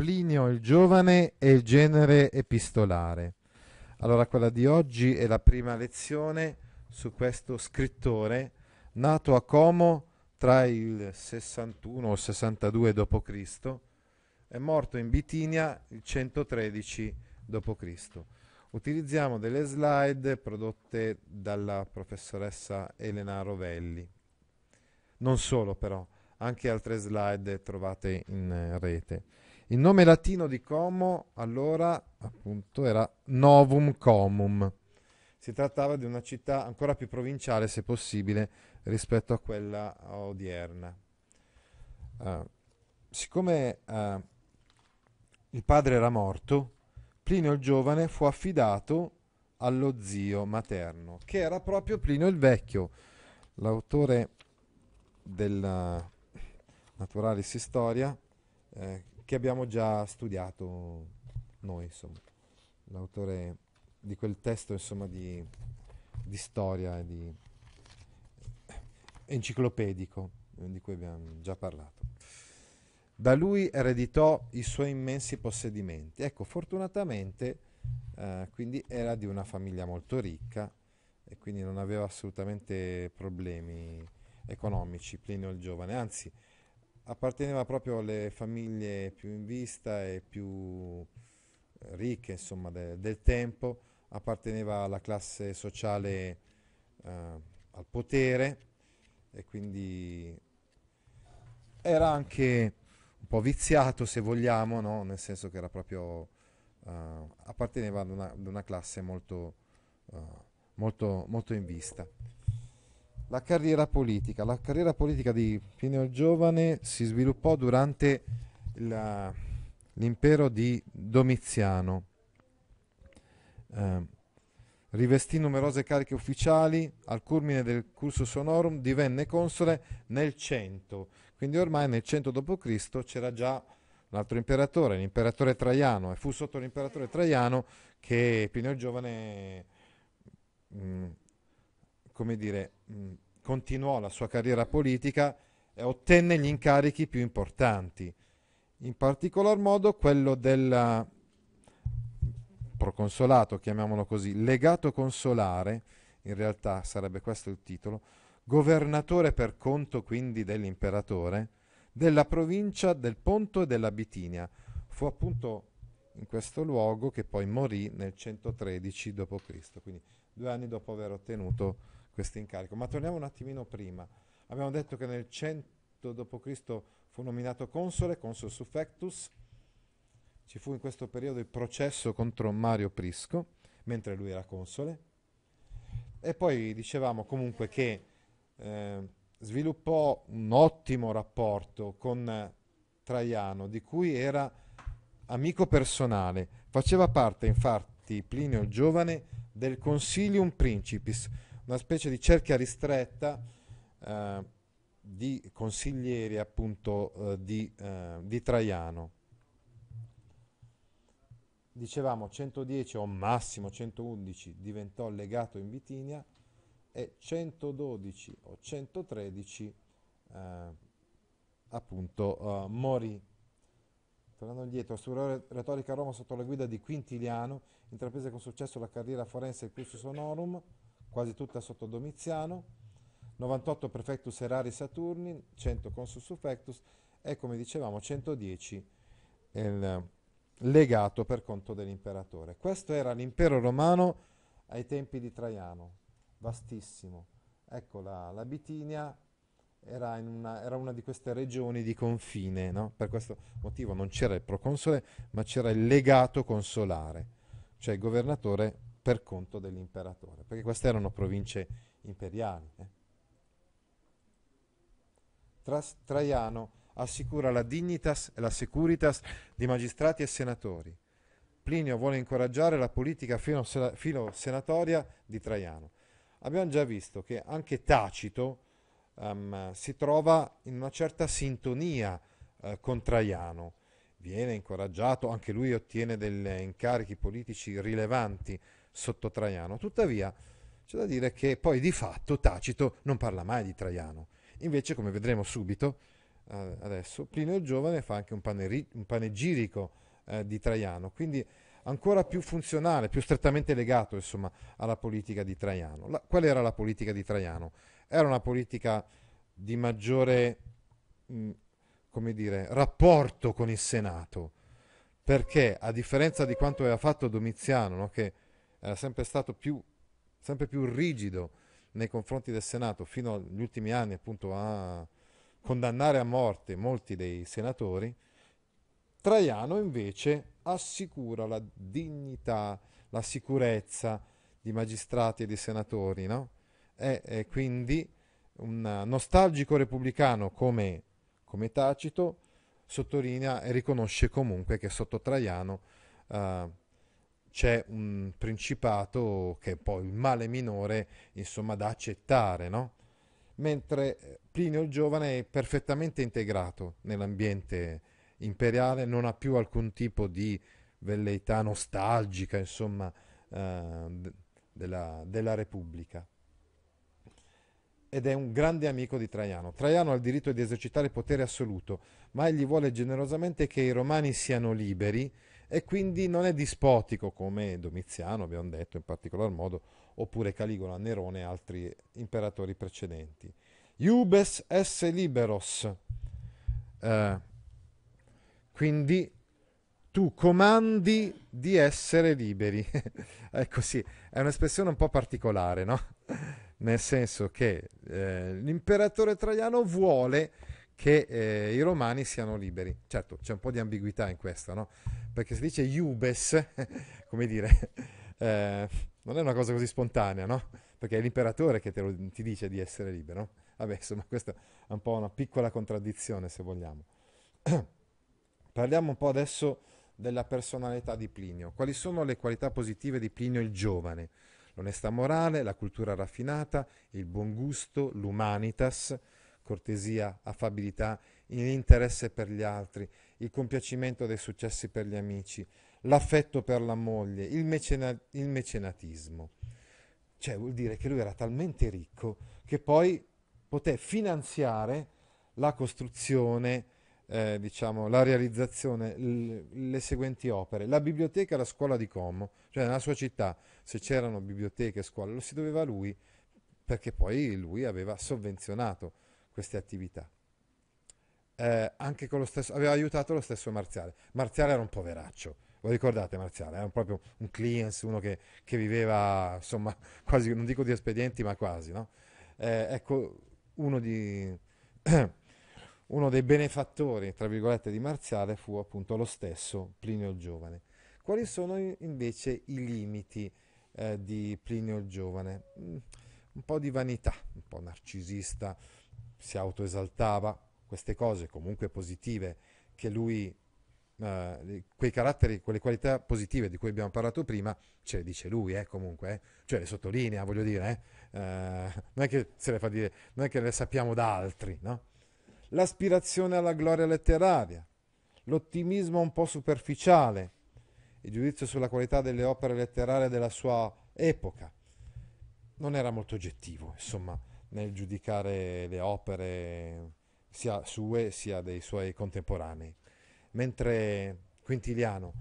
Plinio il Giovane e il genere epistolare. Allora quella di oggi è la prima lezione su questo scrittore nato a Como tra il 61 o 62 d.C. e morto in Bitinia il 113 d.C. Utilizziamo delle slide prodotte dalla professoressa Elena Rovelli. Non solo però, anche altre slide trovate in rete. Il nome latino di Como allora appunto era Novum Comum. Si trattava di una città ancora più provinciale, se possibile, rispetto a quella odierna. Uh, siccome uh, il padre era morto, Plinio il giovane fu affidato allo zio materno, che era proprio Plinio il vecchio, l'autore della Naturalis Historia, eh, che abbiamo già studiato noi, insomma, l'autore di quel testo insomma, di, di storia e di enciclopedico di cui abbiamo già parlato. Da lui ereditò i suoi immensi possedimenti. Ecco, fortunatamente eh, quindi era di una famiglia molto ricca e quindi non aveva assolutamente problemi economici, Plinio il giovane, anzi apparteneva proprio alle famiglie più in vista e più eh, ricche insomma, de, del tempo, apparteneva alla classe sociale eh, al potere e quindi era anche un po' viziato se vogliamo, no? nel senso che era proprio, eh, apparteneva ad una, ad una, classe molto, eh, molto, molto in vista. La carriera politica. La carriera politica di Plinio Giovane si sviluppò durante la, l'impero di Domiziano. Eh, rivestì numerose cariche ufficiali, al culmine del cursus honorum divenne console nel 100, quindi ormai nel 100 d.C. c'era già un altro imperatore, l'imperatore Traiano, e fu sotto l'imperatore Traiano che il Giovane mh, mm, come dire, continuò la sua carriera politica e ottenne gli incarichi più importanti, in particolar modo quello del proconsolato, chiamiamolo così, legato consolare, in realtà sarebbe questo il titolo, governatore per conto quindi dell'imperatore, della provincia del Ponto e della Bitinia. Fu appunto in questo luogo che poi morì nel 113 d.C., quindi due anni dopo aver ottenuto questo incarico. Ma torniamo un attimino prima. Abbiamo detto che nel 100 d.C. fu nominato console, consul suffectus, ci fu in questo periodo il processo contro Mario Prisco, mentre lui era console, e poi dicevamo comunque che eh, sviluppò un ottimo rapporto con Traiano, di cui era amico personale. Faceva parte infatti Plinio il Giovane del Consilium Principis, una specie di cerchia ristretta eh, di consiglieri appunto eh, di, eh, di, Traiano. Dicevamo 110 o massimo 111 diventò legato in Bitinia e 112 o 113 eh, appunto eh, morì. Tornando indietro, studiò retorica a Roma sotto la guida di Quintiliano, intraprese con successo la carriera forense e cursus honorum quasi tutta sotto Domiziano, 98 prefectus erari Saturni, 100 consus suffectus e come dicevamo 110 il ehm, legato per conto dell'imperatore. Questo era l'impero romano ai tempi di Traiano, vastissimo. Ecco, la, la Bitinia era una, era, una, di queste regioni di confine, no? per questo motivo non c'era il proconsole, ma c'era il legato consolare, cioè il governatore per conto dell'imperatore, perché queste erano province imperiali. Eh? Tras, Traiano assicura la dignitas e la securitas di magistrati e senatori. Plinio vuole incoraggiare la politica filo senatoria di Traiano. Abbiamo già visto che anche Tacito um, si trova in una certa sintonia uh, con Traiano, viene incoraggiato, anche lui ottiene degli incarichi politici rilevanti sotto Traiano. Tuttavia, c'è da dire che poi di fatto Tacito non parla mai di Traiano. Invece, come vedremo subito, eh, adesso, Plinio il Giovane fa anche un, paneri- un panegirico eh, di Traiano, quindi ancora più funzionale, più strettamente legato insomma, alla politica di Traiano. La, qual era la politica di Traiano? Era una politica di maggiore mh, mm, come dire, rapporto con il Senato, perché a differenza di quanto aveva fatto Domiziano, no, che era sempre stato più, sempre più rigido nei confronti del Senato fino agli ultimi anni appunto a condannare a morte molti dei senatori, Traiano invece assicura la dignità, la sicurezza di magistrati e di senatori, no? È, quindi un nostalgico repubblicano come, come Tacito sottolinea e riconosce comunque che sotto Traiano eh, c'è un principato che è poi il male minore, insomma, da accettare, no? Mentre eh, Plinio il Giovane è perfettamente integrato nell'ambiente imperiale, non ha più alcun tipo di velleità nostalgica, insomma, eh, della, della Repubblica ed è un grande amico di Traiano. Traiano ha il diritto di esercitare potere assoluto, ma egli vuole generosamente che i romani siano liberi e quindi non è dispotico come Domiziano, abbiamo detto in particolar modo, oppure Caligola, Nerone e altri imperatori precedenti. Iubes esse liberos. Eh, quindi tu comandi di essere liberi. ecco sì, è un'espressione un po' particolare, no? Nel senso che eh, l'imperatore Traiano vuole che eh, i romani siano liberi. Certo, c'è un po' di ambiguità in questa, no? perché se dice Iubes, come dire, eh, non è una cosa così spontanea, no? Perché è l'imperatore che lo, ti dice di essere libero. Vabbè, insomma, questa è un po' una piccola contraddizione, se vogliamo. Parliamo un po' adesso della personalità di Plinio. Quali sono le qualità positive di Plinio il giovane? L'onestà morale, la cultura raffinata, il buon gusto, l'umanitas, cortesia, affabilità, l'interesse per gli altri, il compiacimento dei successi per gli amici, l'affetto per la moglie, il, mecena- il mecenatismo. Cioè vuol dire che lui era talmente ricco che poi poté finanziare la costruzione, eh, diciamo, la realizzazione, l- le seguenti opere. La biblioteca e la scuola di Como, cioè nella sua città, se c'erano biblioteche e scuole, lo si doveva a lui perché poi lui aveva sovvenzionato queste attività eh, anche con lo stesso, aveva aiutato lo stesso Marziale. Marziale era un poveraccio, lo ricordate Marziale? Era proprio un clients, uno che, che viveva, insomma, quasi, non dico di espedienti, ma quasi, no? Eh, ecco, uno, di, uno dei benefattori, tra virgolette, di Marziale fu appunto lo stesso Plinio il Giovane. Quali sono invece i limiti eh, di Plinio il Giovane? Mm, un po' di vanità, un po' narcisista, si autoesaltava, queste cose comunque positive che lui, eh, quei caratteri, quelle qualità positive di cui abbiamo parlato prima, ce le dice lui eh, comunque, eh? cioè le sottolinea, voglio dire, eh. eh. non è che se le fa dire, non è che le sappiamo da altri, no? L'aspirazione alla gloria letteraria, l'ottimismo un po' superficiale, il giudizio sulla qualità delle opere letterarie della sua epoca. Non era molto oggettivo, insomma, nel giudicare le opere sia sue sia dei suoi contemporanei. Mentre Quintiliano,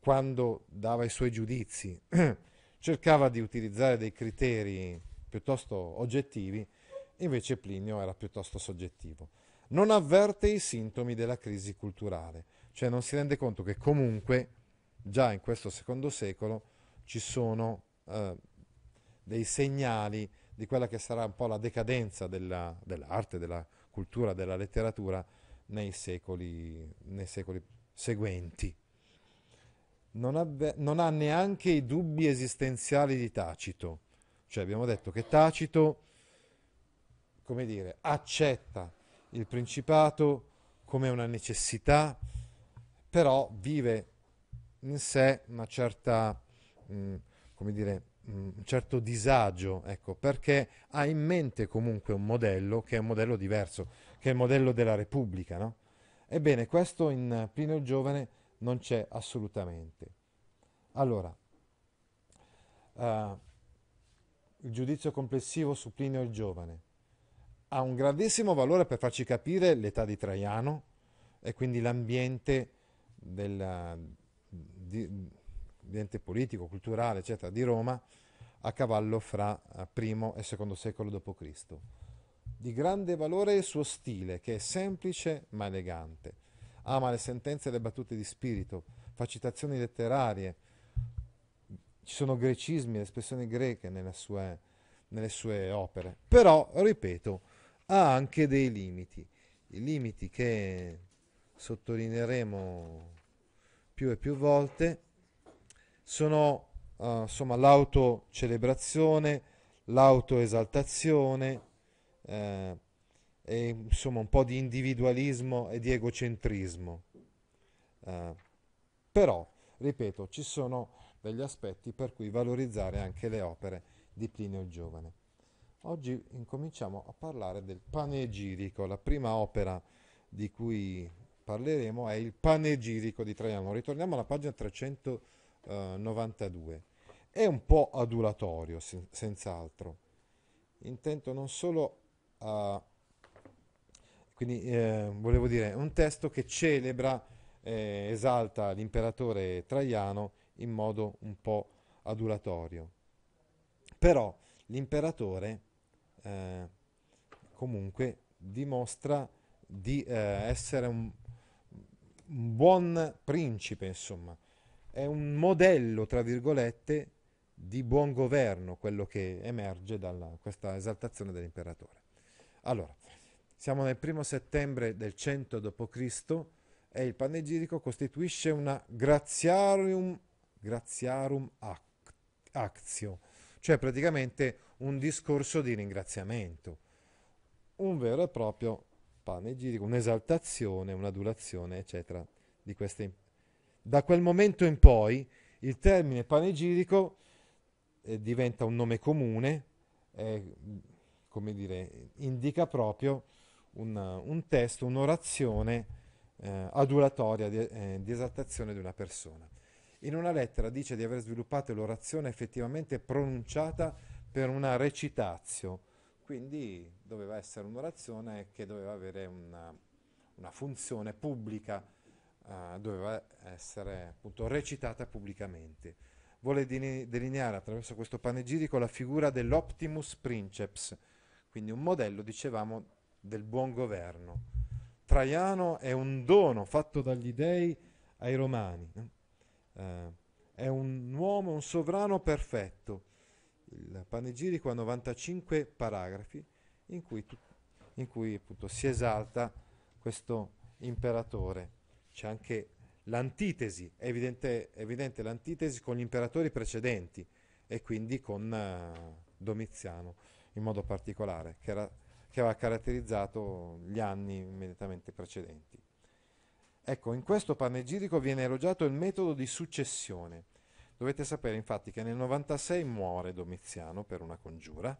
quando dava i suoi giudizi, cercava di utilizzare dei criteri piuttosto oggettivi, invece Plinio era piuttosto soggettivo. Non avverte i sintomi della crisi culturale, cioè non si rende conto che comunque già in questo secondo secolo ci sono eh, dei segnali di quella che sarà un po' la decadenza della, dell'arte, della cultura cultura della letteratura nei secoli, nei secoli seguenti. Non, avve, non ha neanche i dubbi esistenziali di Tacito, cioè abbiamo detto che Tacito, come dire, accetta il principato come una necessità, però vive in sé una certa, mh, mm, come dire, un certo disagio, ecco, perché ha in mente comunque un modello che è un modello diverso, che è il modello della Repubblica, no? Ebbene, questo in Plinio il Giovane non c'è assolutamente. Allora, uh, il giudizio complessivo su Plinio il Giovane ha un grandissimo valore per farci capire l'età di Traiano e quindi l'ambiente della, di, ambiente politico, culturale, eccetera, di Roma a cavallo fra eh, I e II secolo d.C. Di grande valore il suo stile, che è semplice ma elegante. Ama le sentenze e le battute di spirito, fa citazioni letterarie. Ci sono grecismi, espressioni greche nelle sue, nelle sue opere. Però, ripeto, ha anche dei limiti. I limiti che sottolineeremo più e più volte sono uh, insomma l'autocelebrazione, l'autoesaltazione eh, e insomma un po' di individualismo e di egocentrismo. Eh, però, ripeto, ci sono degli aspetti per cui valorizzare anche le opere di Plinio il Giovane. Oggi incominciamo a parlare del panegirico, la prima opera di cui parleremo è il panegirico di Traiano. Ritorniamo alla pagina 300 92. Eh, è un po' adulatorio, sen- senz'altro. Intento non solo a... Quindi eh, volevo dire, è un testo che celebra, eh, esalta l'imperatore Traiano in modo un po' adulatorio. Però l'imperatore eh, comunque dimostra di eh, essere un, un buon principe, insomma, è un modello, tra virgolette, di buon governo, quello che emerge da questa esaltazione dell'imperatore. Allora, siamo nel primo settembre del 100 d.C. e il panegirico costituisce una graziarium, graziarum actio, cioè praticamente un discorso di ringraziamento, un vero e proprio panegirico, un'esaltazione, un'adulazione, eccetera, di questa imprese da quel momento in poi il termine panegirico eh, diventa un nome comune, eh, come dire, indica proprio una, un testo, un'orazione eh, adulatoria di, eh, di esaltazione di una persona. In una lettera dice di aver sviluppato l'orazione effettivamente pronunciata per una recitazio, quindi doveva essere un'orazione che doveva avere una, una funzione pubblica eh, doveva essere appunto recitata pubblicamente. Vuole delineare attraverso questo panegirico la figura dell'optimus princeps, quindi un modello, dicevamo, del buon governo. Traiano è un dono fatto dagli dei ai romani, eh? è un uomo, un sovrano perfetto. Il panegirico ha 95 paragrafi in cui, in cui appunto, si esalta questo imperatore c'è anche l'antitesi, è evidente, è evidente l'antitesi con gli imperatori precedenti e quindi con uh, Domiziano in modo particolare, che, era, che aveva caratterizzato gli anni immediatamente precedenti. Ecco, in questo panegirico viene elogiato il metodo di successione. Dovete sapere infatti che nel 96 muore Domiziano per una congiura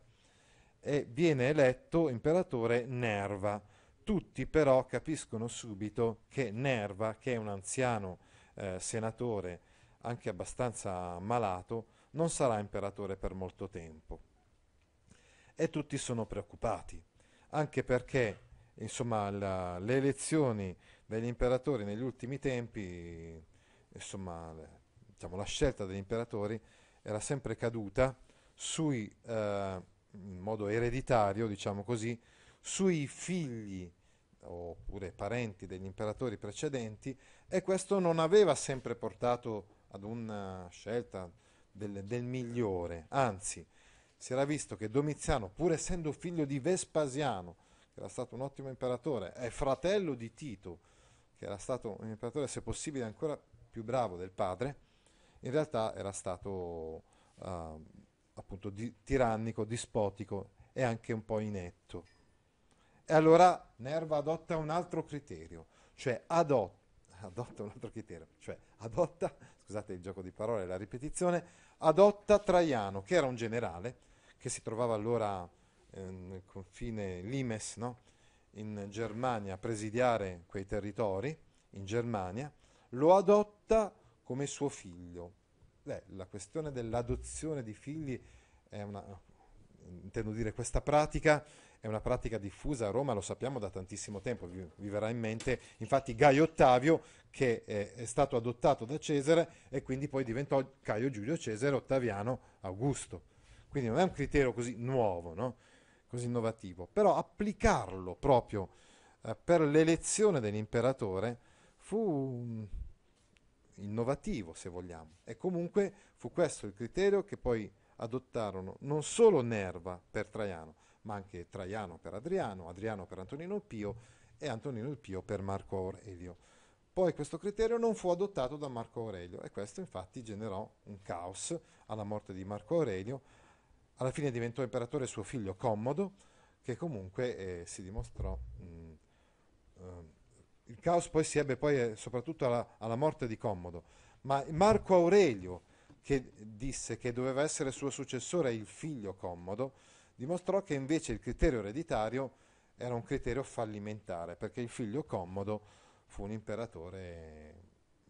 e viene eletto imperatore Nerva, tutti però capiscono subito che Nerva, che è un anziano eh, senatore anche abbastanza malato, non sarà imperatore per molto tempo. E tutti sono preoccupati, anche perché insomma, la, le elezioni degli imperatori negli ultimi tempi, insomma, diciamo, la scelta degli imperatori era sempre caduta sui, eh, in modo ereditario, diciamo così, sui figli oppure parenti degli imperatori precedenti e questo non aveva sempre portato ad una scelta del, del migliore, anzi si era visto che Domiziano, pur essendo figlio di Vespasiano, che era stato un ottimo imperatore, e fratello di Tito, che era stato un imperatore se possibile ancora più bravo del padre, in realtà era stato uh, appunto di, tirannico, dispotico e anche un po' inetto. E allora Nerva adotta un altro criterio, cioè adotta, adotta un altro criterio, cioè adotta, scusate il gioco di parole, la ripetizione, adotta Traiano, che era un generale che si trovava allora eh, nel confine Limes, no? in Germania, a presidiare quei territori, in Germania, lo adotta come suo figlio. Beh, la questione dell'adozione di figli è una intendo dire questa pratica è una pratica diffusa a Roma, lo sappiamo da tantissimo tempo, vi, vi verrà in mente, infatti Gaio Ottavio che è, è stato adottato da Cesare e quindi poi diventò Caio Giulio Cesare Ottaviano Augusto. Quindi non è un criterio così nuovo, no? così innovativo, però applicarlo proprio eh, per l'elezione dell'imperatore fu mm, innovativo, se vogliamo, e comunque fu questo il criterio che poi adottarono non solo Nerva per Traiano, ma anche Traiano per Adriano, Adriano per Antonino Pio e Antonino il Pio per Marco Aurelio. Poi questo criterio non fu adottato da Marco Aurelio e questo infatti generò un caos alla morte di Marco Aurelio. Alla fine diventò imperatore suo figlio Commodo, che comunque eh, si dimostrò... Mh, mm, eh, il caos poi si ebbe poi, eh, soprattutto alla, alla morte di Commodo, ma Marco Aurelio, che disse che doveva essere suo successore il figlio Commodo, dimostrò che invece il criterio ereditario era un criterio fallimentare, perché il figlio Commodo fu un imperatore,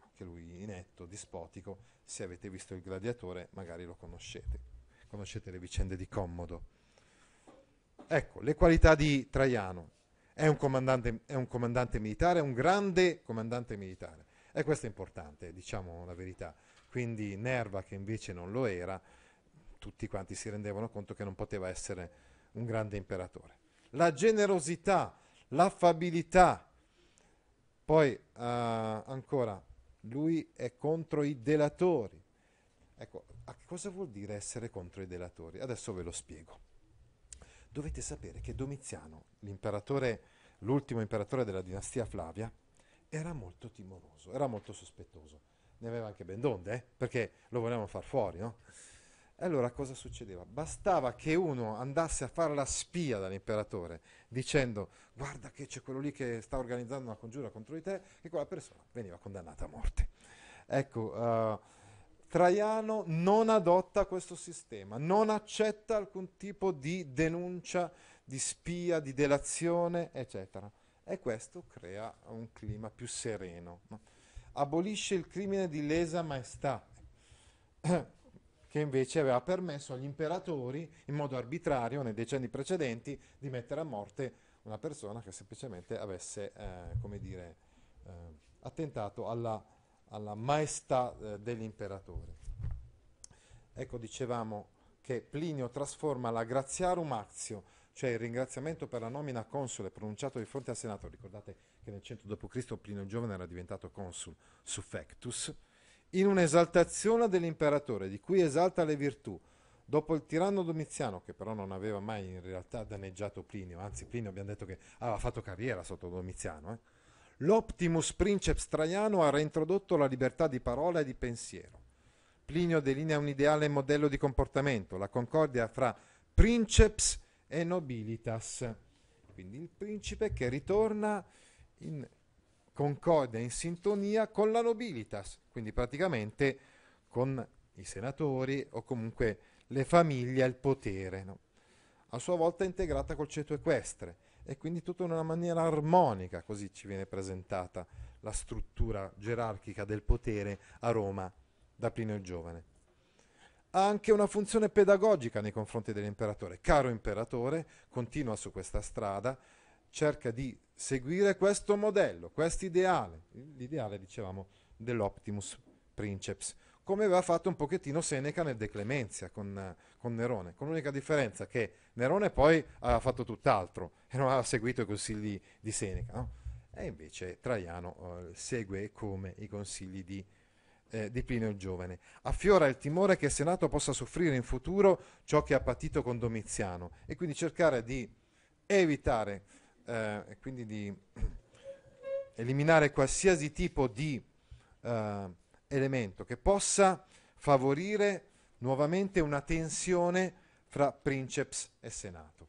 anche lui inetto, dispotico. Se avete visto il gladiatore magari lo conoscete, conoscete le vicende di Commodo. Ecco, le qualità di Traiano. È un comandante, è un comandante militare, è un grande comandante militare. E questo è importante, diciamo la verità quindi Nerva, che invece non lo era, tutti quanti si rendevano conto che non poteva essere un grande imperatore. La generosità, l'affabilità. Poi uh, ancora, lui è contro i delatori. Ecco, a cosa vuol dire essere contro i delatori? Adesso ve lo spiego. Dovete sapere che Domiziano, l'imperatore, l'ultimo imperatore della dinastia Flavia, era molto timoroso, era molto sospettoso ne aveva anche ben d'onde, eh? perché lo volevano far fuori, no? Allora cosa succedeva? Bastava che uno andasse a fare la spia dall'imperatore dicendo guarda che c'è quello lì che sta organizzando una congiura contro di te e quella persona veniva condannata a morte. Ecco, uh, Traiano non adotta questo sistema, non accetta alcun tipo di denuncia, di spia, di delazione, eccetera. E questo crea un clima più sereno. No? abolisce il crimine di lesa maestà, che invece aveva permesso agli imperatori, in modo arbitrario, nei decenni precedenti, di mettere a morte una persona che semplicemente avesse, eh, come dire, eh, attentato alla, alla maestà eh, dell'imperatore. Ecco, dicevamo che Plinio trasforma la graziarum actio, cioè il ringraziamento per la nomina console pronunciato di fronte al Senato, ricordate che nel 100 d.C. Plinio il Giovane era diventato consul su suffectus, in un'esaltazione dell'imperatore, di cui esalta le virtù. Dopo il tiranno domiziano, che però non aveva mai in realtà danneggiato Plinio, anzi Plinio abbiamo detto che aveva fatto carriera sotto Domiziano, eh? l'Optimus Princeps Traiano ha reintrodotto la libertà di parola e di pensiero. Plinio delinea un ideale modello di comportamento, la concordia fra princeps e nobilitas. Quindi il principe che ritorna in concordia, in sintonia con la nobilitas, quindi praticamente con i senatori o comunque le famiglie al potere. No? A sua volta integrata col ceto equestre e quindi tutta in una maniera armonica, così ci viene presentata la struttura gerarchica del potere a Roma da Plinio il Giovane. Ha anche una funzione pedagogica nei confronti dell'imperatore. Caro imperatore, continua su questa strada, cerca di seguire questo modello, questo ideale, l'ideale, dicevamo, dell'Optimus Princeps, come aveva fatto un pochettino Seneca nel De Clemenzia con, con Nerone, con l'unica differenza che Nerone poi aveva fatto tutt'altro e non aveva seguito i consigli di Seneca, no? e invece Traiano eh, segue come i consigli di, eh, di Plinio il Giovane. Affiora il timore che il Senato possa soffrire in futuro ciò che ha patito con Domiziano e quindi cercare di evitare eh, e quindi di eliminare qualsiasi tipo di eh, elemento che possa favorire nuovamente una tensione fra Princeps e Senato.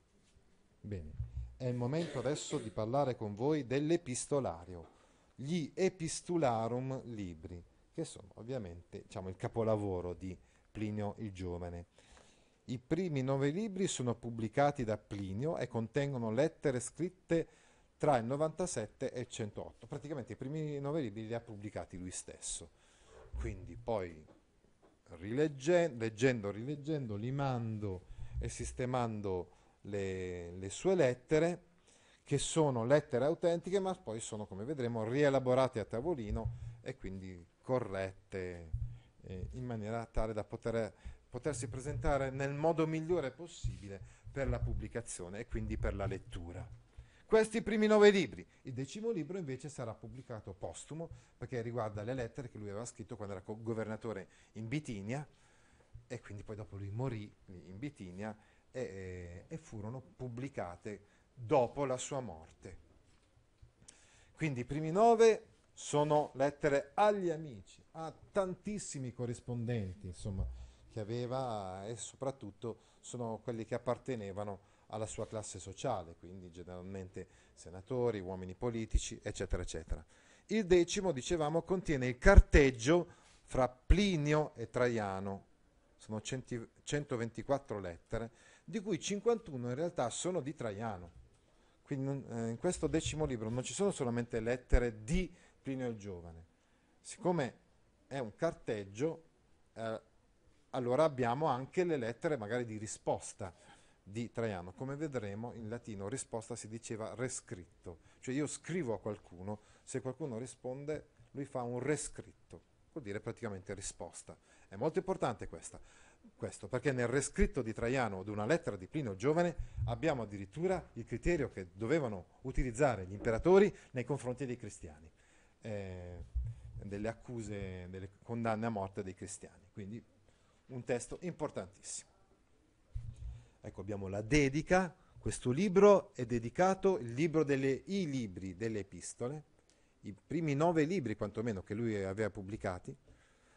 Bene, è il momento adesso di parlare con voi dell'epistolario, gli epistularum libri, che sono ovviamente diciamo, il capolavoro di Plinio il Giovane. I primi nove libri sono pubblicati da Plinio e contengono lettere scritte tra il 97 e il 108. Praticamente i primi nove libri li ha pubblicati lui stesso. Quindi poi rileggendo, leggendo, rileggendo, limando e sistemando le, le sue lettere, che sono lettere autentiche, ma poi sono, come vedremo, rielaborate a tavolino e quindi corrette eh, in maniera tale da poter potersi presentare nel modo migliore possibile per la pubblicazione e quindi per la lettura. Questi primi nove libri. Il decimo libro invece sarà pubblicato postumo perché riguarda le lettere che lui aveva scritto quando era co- governatore in Bitinia e quindi poi dopo lui morì in Bitinia e, e furono pubblicate dopo la sua morte. Quindi i primi nove sono lettere agli amici, a tantissimi corrispondenti, insomma che aveva e soprattutto sono quelli che appartenevano alla sua classe sociale, quindi generalmente senatori, uomini politici, eccetera, eccetera. Il decimo, dicevamo, contiene il carteggio fra Plinio e Traiano, sono 100, 124 lettere, di cui 51 in realtà sono di Traiano. Quindi eh, in questo decimo libro non ci sono solamente lettere di Plinio il Giovane, siccome è un carteggio, eh, allora abbiamo anche le lettere magari di risposta di Traiano. Come vedremo in latino risposta si diceva rescritto, cioè io scrivo a qualcuno, se qualcuno risponde lui fa un rescritto, vuol dire praticamente risposta. È molto importante questa, questo, perché nel rescritto di Traiano ad una lettera di Plino Giovane abbiamo addirittura il criterio che dovevano utilizzare gli imperatori nei confronti dei cristiani, eh, delle accuse, delle condanne a morte dei cristiani. Quindi un testo importantissimo. Ecco, abbiamo la dedica, questo libro è dedicato, il libro delle, i libri delle epistole, i primi nove libri quantomeno che lui aveva pubblicati,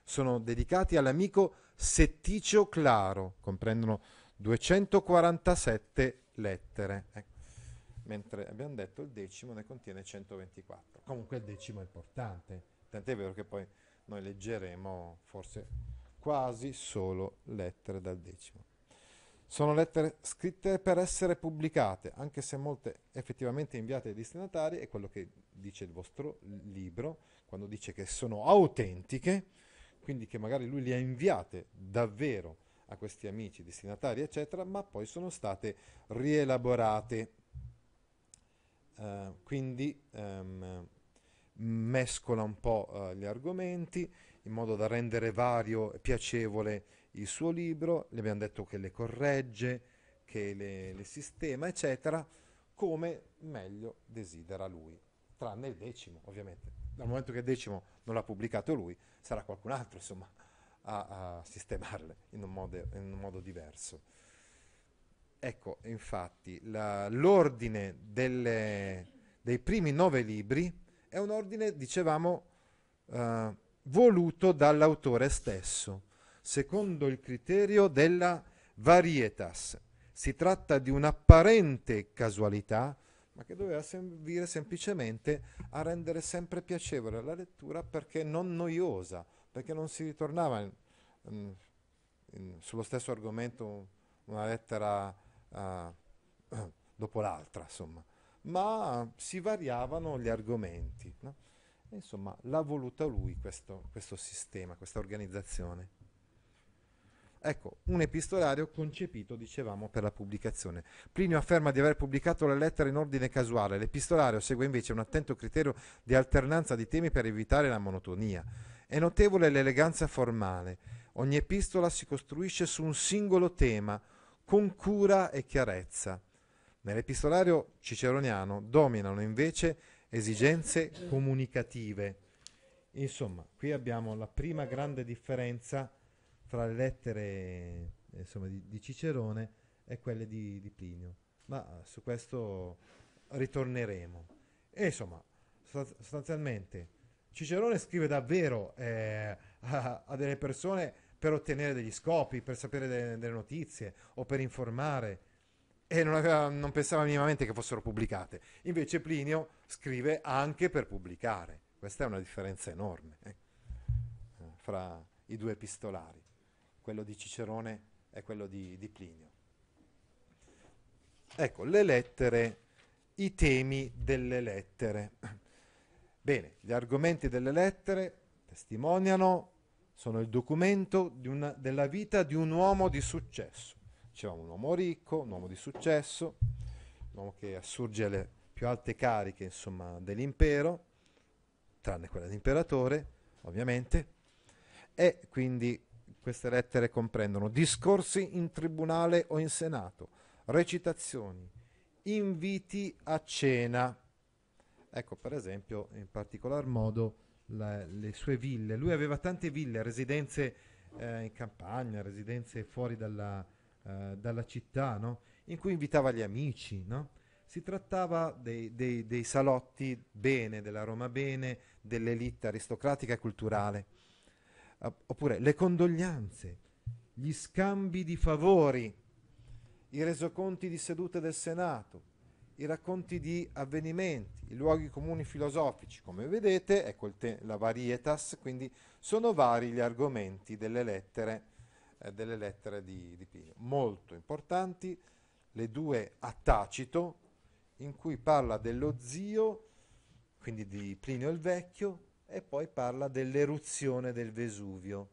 sono dedicati all'amico Setticio Claro, comprendono 247 lettere, eh. mentre abbiamo detto il decimo ne contiene 124. Comunque il decimo è importante, tant'è vero che poi noi leggeremo forse quasi solo lettere dal decimo. Sono lettere scritte per essere pubblicate, anche se molte effettivamente inviate ai destinatari, è quello che dice il vostro libro, quando dice che sono autentiche, quindi che magari lui le ha inviate davvero a questi amici destinatari, eccetera, ma poi sono state rielaborate, eh, quindi ehm, mescola un po' eh, gli argomenti, in modo da rendere vario e piacevole il suo libro, le abbiamo detto che le corregge, che le, le sistema, eccetera, come meglio desidera lui, tranne il decimo, ovviamente. Dal momento che il decimo non l'ha pubblicato lui, sarà qualcun altro, insomma, a, a sistemarle in un modo, in un modo diverso. Ecco, infatti, la, l'ordine delle, dei primi nove libri è un ordine, dicevamo, eh, voluto dall'autore stesso, secondo il criterio della varietas. Si tratta di un'apparente casualità, ma che doveva servire semplicemente a rendere sempre piacevole la lettura perché non noiosa, perché non si ritornava in, in, in, sullo stesso argomento una lettera uh, dopo l'altra, insomma, ma si variavano gli argomenti. No? Insomma, l'ha voluta lui questo, questo sistema, questa organizzazione. Ecco, un epistolario concepito, dicevamo, per la pubblicazione. Plinio afferma di aver pubblicato le lettere in ordine casuale. L'epistolario segue invece un attento criterio di alternanza di temi per evitare la monotonia. È notevole l'eleganza formale. Ogni epistola si costruisce su un singolo tema, con cura e chiarezza. Nell'epistolario ciceroniano dominano invece esigenze comunicative. Insomma, qui abbiamo la prima grande differenza tra le lettere insomma, di, di, Cicerone e quelle di, di Plinio, ma su questo ritorneremo. E, insomma, sostanzialmente Cicerone scrive davvero eh, a, a, delle persone per ottenere degli scopi, per sapere de- delle notizie o per informare e non, aveva, non, pensava minimamente che fossero pubblicate. Invece Plinio scrive anche per pubblicare. Questa è una differenza enorme eh, fra i due epistolari. Quello di Cicerone e quello di, di Plinio. Ecco, le lettere, i temi delle lettere. Bene, gli argomenti delle lettere testimoniano, sono il documento una, della vita di un uomo di successo dicevamo, un uomo ricco, un uomo di successo, un uomo che assurge alle più alte cariche insomma, dell'impero, tranne quella d'imperatore, ovviamente, e quindi queste lettere comprendono discorsi in tribunale o in senato, recitazioni, inviti a cena. Ecco, per esempio, in particolar modo la, le sue ville. Lui aveva tante ville, residenze eh, in campagna, residenze fuori dalla, eh, dalla città, no? in cui invitava gli amici. No? Si trattava dei, dei, dei, salotti bene, della Roma bene, dell'elite aristocratica e culturale. Uh, oppure le condoglianze, gli scambi di favori, i resoconti di sedute del Senato, i racconti di avvenimenti, i luoghi comuni filosofici. Come vedete, ecco te- la varietas, quindi sono vari gli argomenti delle lettere eh, delle lettere di, di Plinio. Molto importanti le due a Tacito, in cui parla dello zio, quindi di Plinio il Vecchio, e poi parla dell'eruzione del Vesuvio.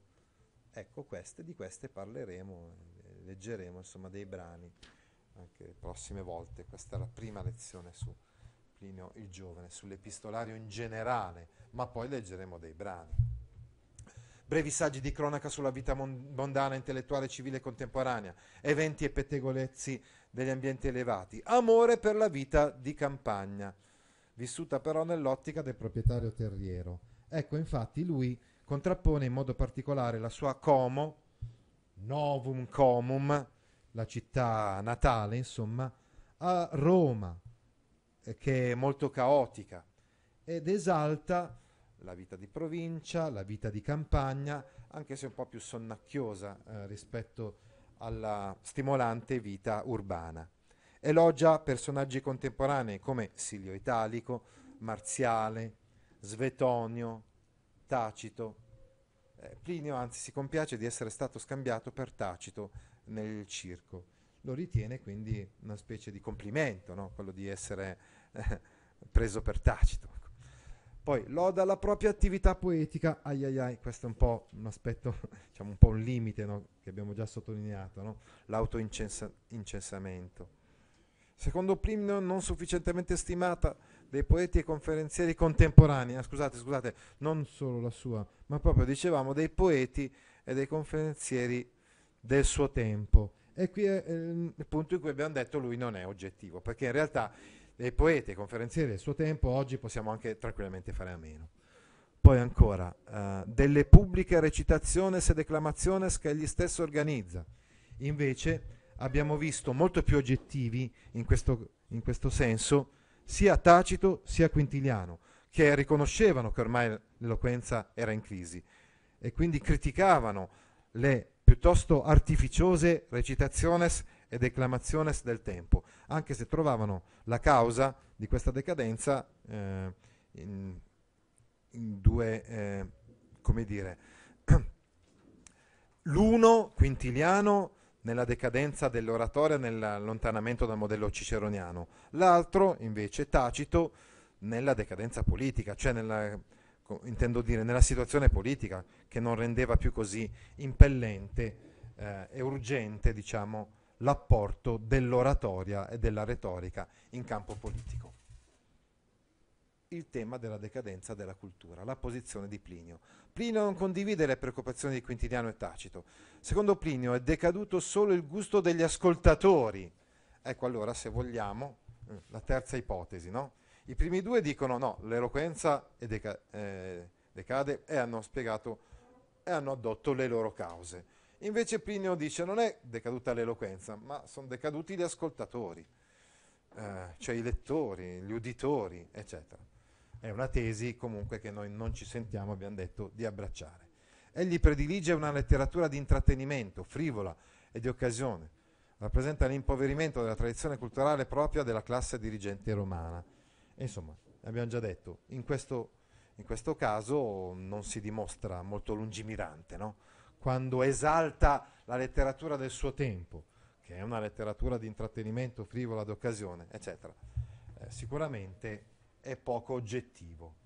Ecco, queste, di queste parleremo, eh, leggeremo insomma dei brani anche le prossime volte. Questa è la prima lezione su Plinio il Giovane, sull'epistolario in generale, ma poi leggeremo dei brani brevi saggi di cronaca sulla vita mondana, intellettuale, civile e contemporanea, eventi e pettegolezzi degli ambienti elevati, amore per la vita di campagna, vissuta però nell'ottica del proprietario terriero. Ecco, infatti, lui contrappone in modo particolare la sua Como, Novum Comum, la città natale, insomma, a Roma, eh, che è molto caotica, ed esalta la vita di provincia, la vita di campagna, anche se un po' più sonnacchiosa eh, rispetto alla stimolante vita urbana. Elogia personaggi contemporanei come Silio Italico, Marziale, Svetonio, Tacito. Eh, Plinio anzi si compiace di essere stato scambiato per Tacito nel circo. Lo ritiene quindi una specie di complimento, no? quello di essere eh, preso per Tacito. Poi loda la propria attività poetica, ai ai ai, questo è un po' un aspetto, diciamo un po' un limite no? che abbiamo già sottolineato, no? l'autoincensamento. Secondo Plinio non sufficientemente stimata dei poeti e conferenzieri contemporanei, ah, scusate, scusate, non solo la sua, ma proprio dicevamo dei poeti e dei conferenzieri del suo tempo. E qui è eh, il punto in cui abbiamo detto lui non è oggettivo, perché in realtà dei poeti e conferenzieri del suo tempo, oggi possiamo anche tranquillamente fare a meno. Poi ancora, eh, delle pubbliche recitazioni e declamazioni che egli stesso organizza. Invece abbiamo visto molto più oggettivi in questo, in questo senso sia Tacito sia Quintiliano, che riconoscevano che ormai l'eloquenza era in crisi e quindi criticavano le piuttosto artificiose recitaciones e declamaciones del tempo, anche se trovavano la causa di questa decadenza eh, in, in, due, eh, come dire, l'uno quintiliano nella decadenza dell'oratoria, nell'allontanamento dal modello ciceroniano, l'altro invece tacito nella decadenza politica, cioè nella, intendo dire nella situazione politica che non rendeva più così impellente eh, e urgente diciamo, l'apporto dell'oratoria e della retorica in campo politico. Il tema della decadenza della cultura, la posizione di Plinio. Plinio non condivide le preoccupazioni di Quintiliano e Tacito. Secondo Plinio è decaduto solo il gusto degli ascoltatori. Ecco allora, se vogliamo, mm, la terza ipotesi, no? I primi due dicono no, l'eloquenza deca- eh, decade e hanno spiegato e hanno addotto le loro cause Invece Plinio dice non è decaduta l'eloquenza, ma sono decaduti gli ascoltatori, eh, cioè i lettori, gli uditori, eccetera. È una tesi comunque che noi non ci sentiamo, abbiamo detto, di abbracciare. Egli predilige una letteratura di intrattenimento, frivola e di occasione. Rappresenta l'impoverimento della tradizione culturale propria della classe dirigente romana. E insomma, abbiamo già detto, in questo, in questo caso non si dimostra molto lungimirante, no? quando esalta la letteratura del suo tempo, che è una letteratura di intrattenimento frivola d'occasione, eccetera, eh, sicuramente è poco oggettivo.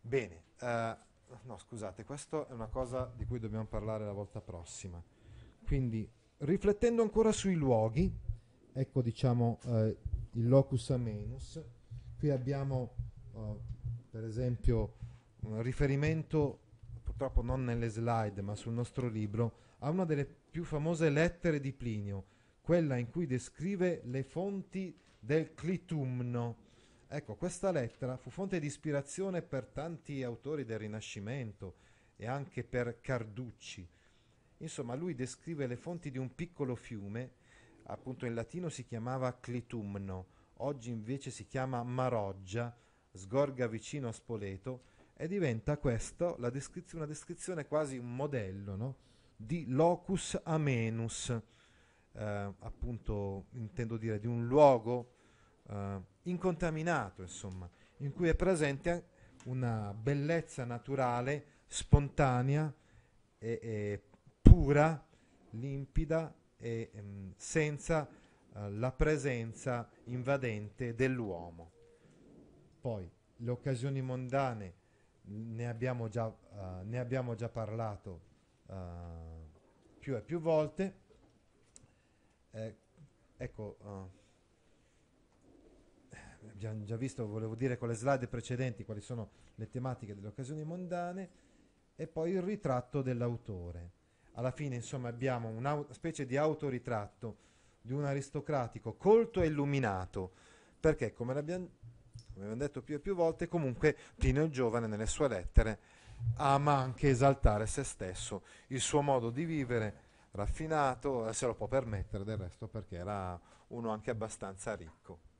Bene, eh, no scusate, questa è una cosa di cui dobbiamo parlare la volta prossima. Quindi, riflettendo ancora sui luoghi, ecco diciamo eh, il locus amenus, qui abbiamo eh, per esempio un riferimento purtroppo non nelle slide ma sul nostro libro, a una delle più famose lettere di Plinio, quella in cui descrive le fonti del clitumno. Ecco, questa lettera fu fonte di ispirazione per tanti autori del Rinascimento e anche per Carducci. Insomma, lui descrive le fonti di un piccolo fiume, appunto in latino si chiamava clitumno, oggi invece si chiama Maroggia, sgorga vicino a Spoleto, e diventa questa descrizione, una descrizione quasi un modello no? di locus amenus, eh, appunto intendo dire di un luogo eh, incontaminato, insomma, in cui è presente una bellezza naturale, spontanea e, e pura, limpida e ehm, senza eh, la presenza invadente dell'uomo. Poi le occasioni mondane ne abbiamo già, uh, ne abbiamo già parlato uh, più e più volte. Eh, ecco, uh, eh, abbiamo già visto, volevo dire con le slide precedenti, quali sono le tematiche delle occasioni mondane e poi il ritratto dell'autore. Alla fine, insomma, abbiamo una specie di autoritratto di un aristocratico colto e illuminato, perché come l'abbiamo come abbiamo detto più e più volte, comunque Tino il Giovane nelle sue lettere ama anche esaltare se stesso, il suo modo di vivere raffinato, eh, se lo può permettere del resto perché era uno anche abbastanza ricco.